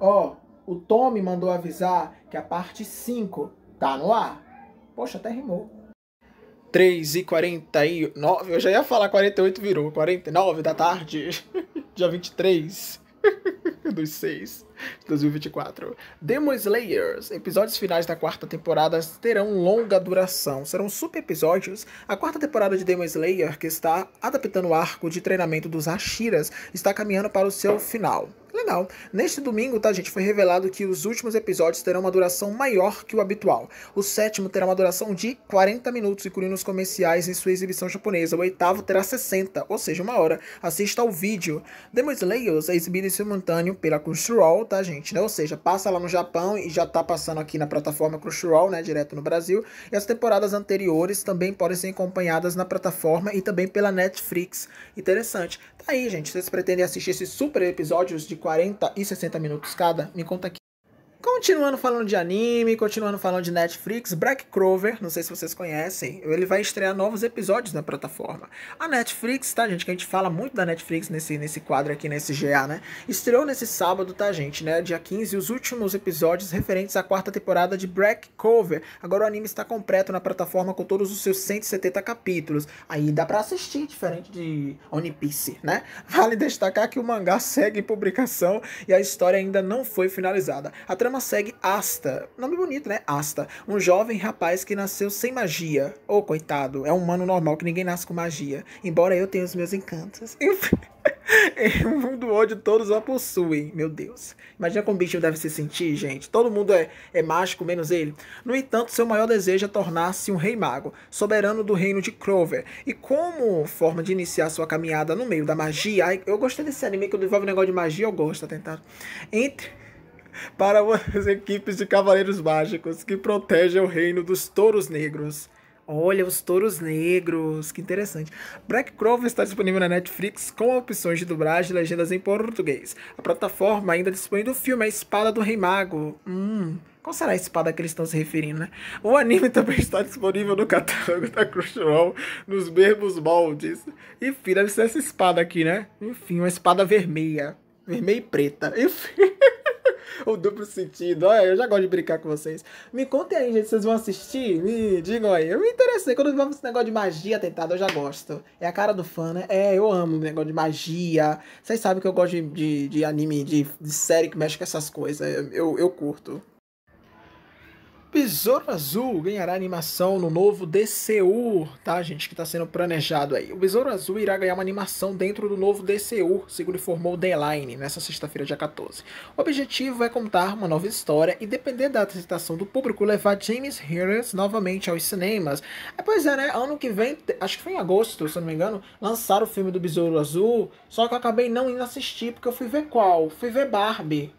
Ó, oh, o Tommy mandou avisar que a parte 5 tá no ar. Poxa, até rimou. 3 e 49, eu já ia falar 48, virou 49 da tarde, dia 23 dos 6 de 2024. Demon Slayers, episódios finais da quarta temporada terão longa duração, serão super episódios. A quarta temporada de Demon Slayer, que está adaptando o arco de treinamento dos Ashiras, está caminhando para o seu final. Legal. Neste domingo, tá, gente, foi revelado que os últimos episódios terão uma duração maior que o habitual. O sétimo terá uma duração de 40 minutos, incluindo os comerciais em sua exibição japonesa. O oitavo terá 60, ou seja, uma hora. Assista ao vídeo. Demon Slayers é exibido em simultâneo pela Crunchyroll, tá, gente? Né? Ou seja, passa lá no Japão e já tá passando aqui na plataforma Crunchyroll, né, direto no Brasil. E as temporadas anteriores também podem ser acompanhadas na plataforma e também pela Netflix. Interessante. Tá aí, gente. Vocês pretendem assistir esses super episódios de 40 e 60 minutos cada? Me conta aqui. Continuando falando de anime, continuando falando de Netflix, Black Clover, não sei se vocês conhecem, ele vai estrear novos episódios na plataforma. A Netflix, tá, gente? Que a gente fala muito da Netflix nesse, nesse quadro aqui, nesse GA, né? Estreou nesse sábado, tá, gente, né? Dia 15, os últimos episódios referentes à quarta temporada de Black Clover. Agora o anime está completo na plataforma com todos os seus 170 capítulos. Aí dá para assistir, diferente de One Piece, né? Vale destacar que o mangá segue em publicação e a história ainda não foi finalizada. A trama trama segue Asta, nome bonito, né? Asta, um jovem rapaz que nasceu sem magia. Oh, coitado, é um humano normal que ninguém nasce com magia, embora eu tenha os meus encantos. Enfim. um mundo onde todos a possuem, meu Deus. Imagina como o bicho deve se sentir, gente. Todo mundo é, é mágico, menos ele. No entanto, seu maior desejo é tornar-se um rei mago, soberano do reino de Clover. E como forma de iniciar sua caminhada no meio da magia... Ai, eu gostei desse anime que eu um negócio de magia, eu gosto, tá tentando. Entre para as equipes de Cavaleiros Mágicos que protegem o reino dos touros negros. Olha, os touros negros, que interessante. Black Clover está disponível na Netflix com opções de dublagem e legendas em português. A plataforma ainda dispõe do filme A Espada do Rei Mago. Hum, qual será a espada que eles estão se referindo, né? O anime também está disponível no catálogo da Crunchyroll, nos mesmos moldes. Enfim, deve ser essa espada aqui, né? Enfim, uma espada vermelha. Vermelha e preta. Enfim. o duplo sentido. Olha, eu já gosto de brincar com vocês. Me contem aí, gente, vocês vão assistir? Me digam aí. Eu me interessei. Quando vamos esse negócio de magia tentada, eu já gosto. É a cara do fã, né? É, eu amo o negócio de magia. Vocês sabem que eu gosto de, de, de anime, de, de, série que mexe com essas coisas. Eu, eu curto. Besouro Azul ganhará animação no novo DCU, tá, gente? Que tá sendo planejado aí. O Besouro Azul irá ganhar uma animação dentro do novo DCU, segundo informou The Line, nessa sexta-feira, dia 14. O objetivo é contar uma nova história e, dependendo da aceitação do público, levar James Harris novamente aos cinemas. É, pois é, né? Ano que vem, acho que foi em agosto, se eu não me engano, lançaram o filme do Besouro Azul, só que eu acabei não indo assistir, porque eu fui ver qual? Fui ver Barbie.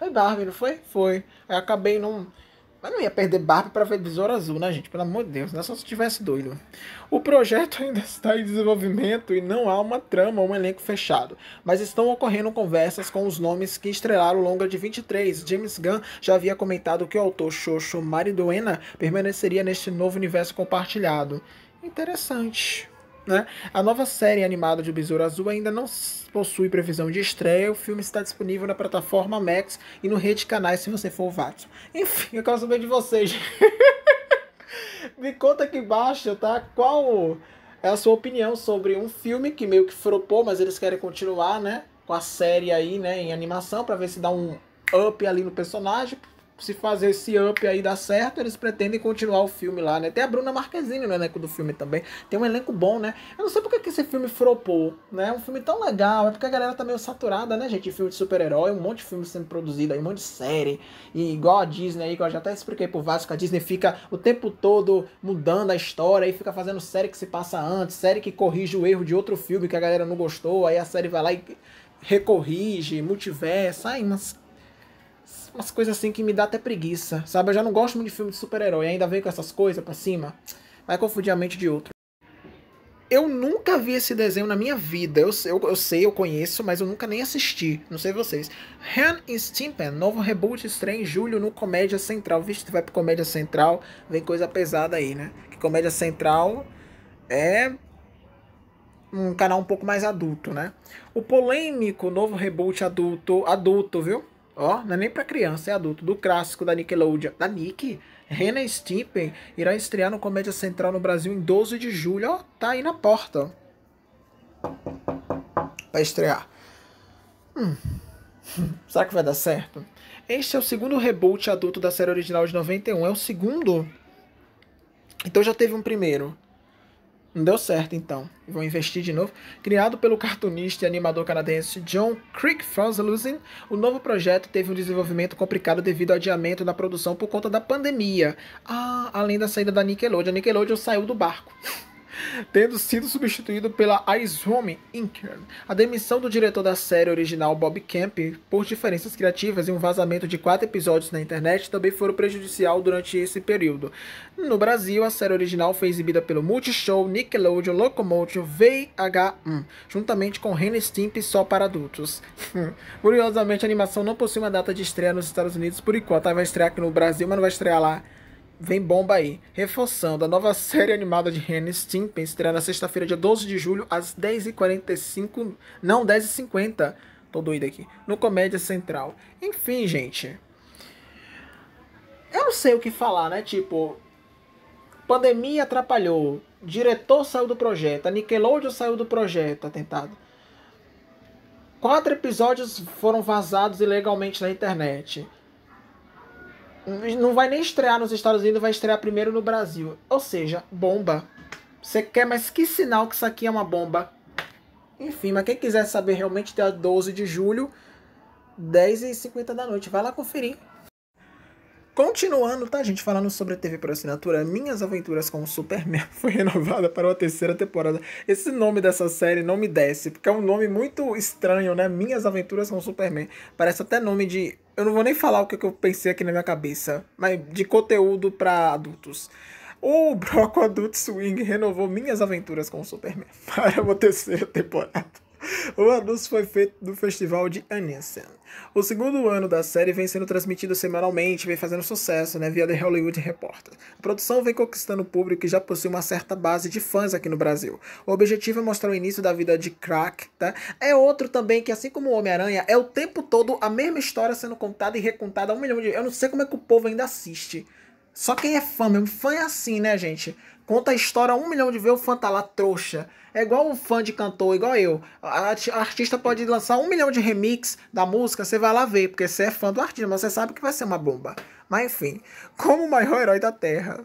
Foi Barbie, não foi? Foi. Aí acabei não. Num mas não ia perder Barbie para ver Besouro Azul, né, gente? Pelo amor de Deus, é Só se tivesse doido. O projeto ainda está em desenvolvimento e não há uma trama ou um elenco fechado. Mas estão ocorrendo conversas com os nomes que estrelaram o longa de 23. James Gunn já havia comentado que o autor Xoxo Mariduena permaneceria neste novo universo compartilhado. Interessante. Né? A nova série animada de O Besouro Azul ainda não possui previsão de estreia. O filme está disponível na plataforma Max e no Rede Canais se você for o Watson. Enfim, eu quero saber de vocês. Me conta aqui embaixo, tá? Qual é a sua opinião sobre um filme que meio que flopou, mas eles querem continuar, né? Com a série aí, né? Em animação, para ver se dá um up ali no personagem se fazer esse up aí dar certo, eles pretendem continuar o filme lá, né? Tem a Bruna Marquezine no elenco do filme também. Tem um elenco bom, né? Eu não sei porque que esse filme fropou né? É um filme tão legal. É porque a galera tá meio saturada, né, gente? Filme de super-herói, um monte de filme sendo produzido aí, um monte de série. E igual a Disney aí, que eu já até expliquei pro Vasco, a Disney fica o tempo todo mudando a história e fica fazendo série que se passa antes, série que corrige o erro de outro filme que a galera não gostou, aí a série vai lá e recorrige, multiverso, aí umas umas coisas assim que me dá até preguiça, sabe? Eu já não gosto muito de filme de super-herói, ainda vem com essas coisas pra cima, vai confundir a mente de outro. Eu nunca vi esse desenho na minha vida. Eu, eu, eu sei, eu conheço, mas eu nunca nem assisti. Não sei vocês. Han e Stimpen, novo reboot estranho em julho no Comédia Central. Vixe, tu vai pro Comédia Central, vem coisa pesada aí, né? Que Comédia Central é um canal um pouco mais adulto, né? O polêmico novo reboot adulto, adulto, viu? Ó, não é nem pra criança, é adulto. Do clássico da Nickelodeon. Da Nick. Rena Stimpin irá estrear no Comédia Central no Brasil em 12 de julho. Ó, tá aí na porta. Pra estrear. Hum. Será que vai dar certo? Este é o segundo reboot adulto da série original de 91. É o segundo? Então já teve um primeiro. Não deu certo, então. Vou investir de novo. Criado pelo cartunista e animador canadense John Crick Franzelusen, o novo projeto teve um desenvolvimento complicado devido ao adiamento da produção por conta da pandemia. Ah, além da saída da Nickelodeon. A Nickelodeon saiu do barco tendo sido substituído pela Home Inkern. A demissão do diretor da série original Bob Camp por diferenças criativas e um vazamento de quatro episódios na internet também foram prejudicial durante esse período. No Brasil, a série original foi exibida pelo Multishow, Nickelodeon, Locomotion, VH1, juntamente com Ren Stimpy só para adultos. Curiosamente, a animação não possui uma data de estreia nos Estados Unidos por enquanto. Ela vai estrear aqui no Brasil, mas não vai estrear lá. Vem bomba aí. Reforçando, a nova série animada de Hannah Stimpin estreia na sexta-feira, dia 12 de julho, às 10h45. Não, 10h50. Tô doido aqui. No Comédia Central. Enfim, gente. Eu não sei o que falar, né? Tipo, pandemia atrapalhou. Diretor saiu do projeto. A Nickelodeon saiu do projeto. Atentado. Quatro episódios foram vazados ilegalmente na internet não vai nem estrear nos Estados Unidos, vai estrear primeiro no Brasil. Ou seja, bomba. Você quer, mas que sinal que isso aqui é uma bomba? Enfim, mas quem quiser saber realmente, dia 12 de julho, 10h50 da noite. Vai lá conferir. Continuando, tá, gente? Falando sobre a TV por assinatura, Minhas Aventuras com o Superman foi renovada para uma terceira temporada. Esse nome dessa série não me desce, porque é um nome muito estranho, né? Minhas Aventuras com o Superman. Parece até nome de. Eu não vou nem falar o que eu pensei aqui na minha cabeça, mas de conteúdo para adultos. O Broco Adult Swing renovou Minhas Aventuras com o Superman para uma terceira temporada. O anúncio foi feito do Festival de Annecy. O segundo ano da série vem sendo transmitido semanalmente, vem fazendo sucesso, né, via The Hollywood Reporter. A produção vem conquistando o público que já possui uma certa base de fãs aqui no Brasil. O objetivo é mostrar o início da vida de Crack, tá? É outro também que, assim como o Homem-Aranha, é o tempo todo a mesma história sendo contada e recontada um milhão de... Eu não sei como é que o povo ainda assiste. Só quem é fã mesmo, fã é assim, né, gente? Conta a história um milhão de vezes, o fã tá lá trouxa. É igual um fã de cantor, igual eu. A, a artista pode lançar um milhão de remix da música, você vai lá ver, porque você é fã do artista, mas você sabe que vai ser uma bomba. Mas enfim, como o maior herói da Terra,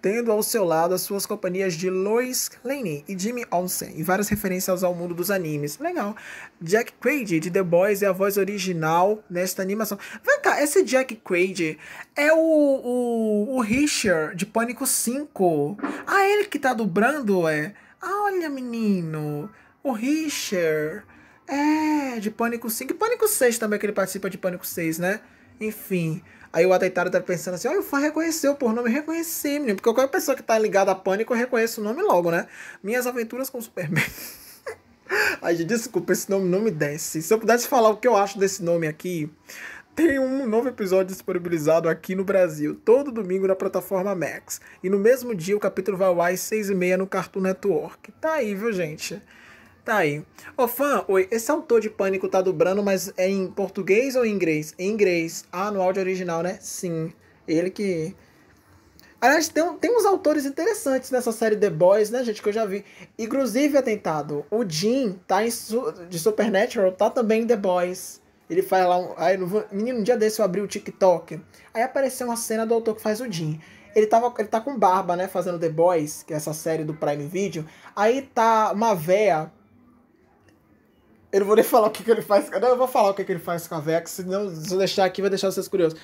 tendo ao seu lado as suas companhias de Lois Lane e Jimmy Olsen, e várias referências ao mundo dos animes. Legal. Jack Quaid de The Boys é a voz original nesta animação. Vem cá, esse Jack Quaid é o, o, o Richard de Pânico 5. Ah, ele que tá dublando, é? Ah, olha, menino, o Richard... É, de Pânico 5. Pânico 6 também, que ele participa de Pânico 6, né? Enfim, Aí o Atentado tá pensando assim, ó, oh, o reconhecer reconheceu, por nome reconheci, menino. Porque qualquer pessoa que tá ligada a pânico reconhece o nome logo, né? Minhas aventuras com Superman. Ai, desculpa, esse nome não me desce. Se eu pudesse falar o que eu acho desse nome aqui, tem um novo episódio disponibilizado aqui no Brasil, todo domingo na plataforma Max. E no mesmo dia o capítulo vai ao ar às 6h30 no Cartoon Network. Tá aí, viu, gente? Tá aí. Ô fã, oi, esse autor de Pânico tá dobrando, mas é em português ou em inglês? Em inglês. Ah, no áudio original, né? Sim. Ele que. Aliás, tem, tem uns autores interessantes nessa série The Boys, né, gente, que eu já vi. Inclusive, atentado, o Jim tá em su... de Supernatural, tá também em The Boys. Ele faz lá um. Aí, no... Menino, um dia desse eu abri o TikTok. Aí apareceu uma cena do autor que faz o Jim. Ele, tava, ele tá com barba, né? Fazendo The Boys, que é essa série do Prime Video. Aí tá uma véia eu não vou nem falar o que, que ele faz. Não, eu vou falar o que, que ele faz com a Vex, se eu deixar aqui vai deixar vocês curiosos.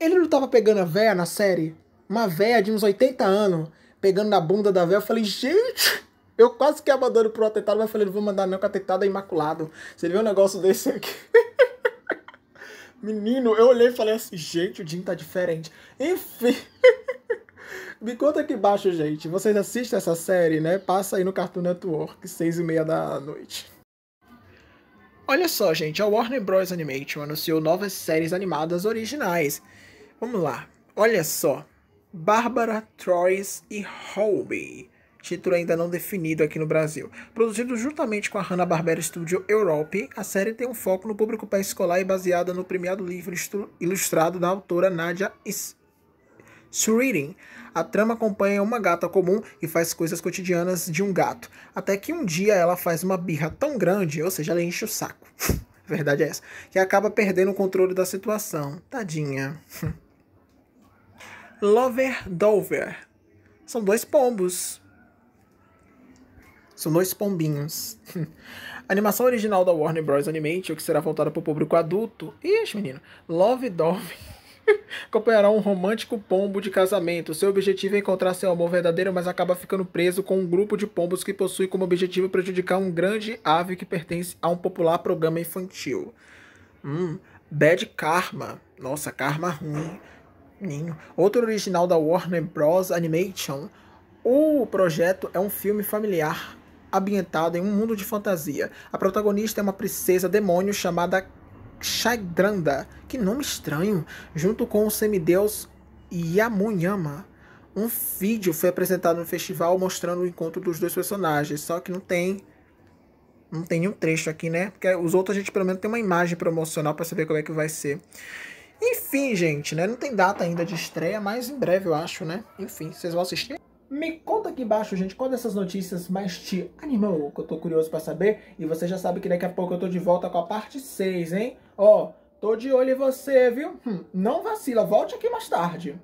Ele não tava pegando a véia na série? Uma véia de uns 80 anos, pegando na bunda da véia. Eu falei, gente, eu quase que abandono pro atentado, mas eu falei, não vou mandar não, que o atentado é imaculado. Você viu um negócio desse aqui? Menino, eu olhei e falei assim, gente, o Jim tá diferente. Enfim. Me conta aqui embaixo, gente. Vocês assistem essa série, né? Passa aí no Cartoon Network, seis e meia da noite. Olha só, gente, a Warner Bros. Animation anunciou novas séries animadas originais. Vamos lá, olha só. Bárbara, Troyes e Holby. Título ainda não definido aqui no Brasil. Produzido juntamente com a Hanna-Barbera Studio Europe, a série tem um foco no público pré-escolar e baseada no premiado livro ilustrado da autora Nadia Shreeding. A trama acompanha uma gata comum e faz coisas cotidianas de um gato, até que um dia ela faz uma birra tão grande, ou seja, ela enche o saco. Verdade é essa, que acaba perdendo o controle da situação. Tadinha. Lover Dover. São dois pombos. São dois pombinhos. A animação original da Warner Bros. Animation, que será voltada para o público adulto. Ixi, menino. Love Dove acompanhará um romântico pombo de casamento. Seu objetivo é encontrar seu amor verdadeiro, mas acaba ficando preso com um grupo de pombos que possui como objetivo prejudicar um grande ave que pertence a um popular programa infantil. Hum, Bad Karma. Nossa, karma ruim. Ninho. Outro original da Warner Bros. Animation. O projeto é um filme familiar ambientado em um mundo de fantasia. A protagonista é uma princesa demônio chamada Shaidranda, que nome estranho, junto com o semideus Yamunyama. Um vídeo foi apresentado no festival mostrando o encontro dos dois personagens, só que não tem não tem nenhum trecho aqui, né? Porque os outros a gente pelo menos tem uma imagem promocional para saber como é que vai ser. Enfim, gente, né? Não tem data ainda de estreia, mas em breve eu acho, né? Enfim, vocês vão assistir? Me conta aqui embaixo, gente, qual dessas notícias mais te animou, que eu tô curioso para saber. E você já sabe que daqui a pouco eu tô de volta com a parte 6, hein? Ó, tô de olho em você, viu? Hum, não vacila, volte aqui mais tarde.